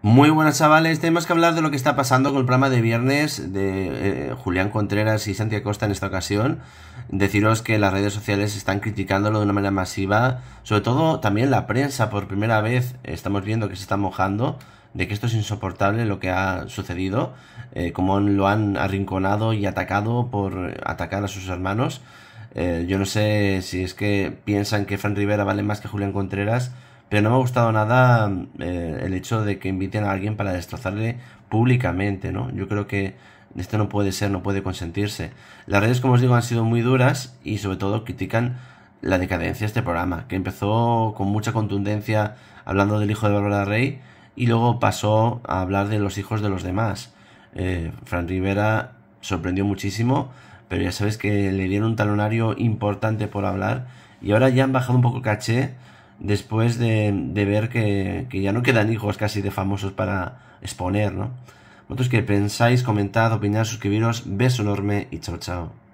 Muy buenas chavales, tenemos que hablar de lo que está pasando con el programa de viernes de eh, Julián Contreras y Santiago Costa en esta ocasión. Deciros que las redes sociales están criticándolo de una manera masiva, sobre todo también la prensa por primera vez estamos viendo que se está mojando de que esto es insoportable lo que ha sucedido, eh, como lo han arrinconado y atacado por atacar a sus hermanos. Eh, yo no sé si es que piensan que Fran Rivera vale más que Julián Contreras pero no me ha gustado nada eh, el hecho de que inviten a alguien para destrozarle públicamente, ¿no? Yo creo que esto no puede ser, no puede consentirse. Las redes, como os digo, han sido muy duras y sobre todo critican la decadencia de este programa, que empezó con mucha contundencia hablando del hijo de Bárbara Rey y luego pasó a hablar de los hijos de los demás. Eh, Fran Rivera sorprendió muchísimo, pero ya sabes que le dieron un talonario importante por hablar y ahora ya han bajado un poco el caché después de, ver que, que, ya no quedan hijos casi de famosos para exponer, ¿no? Vosotros que pensáis, comentad, opinad, suscribiros, beso enorme y chao chao.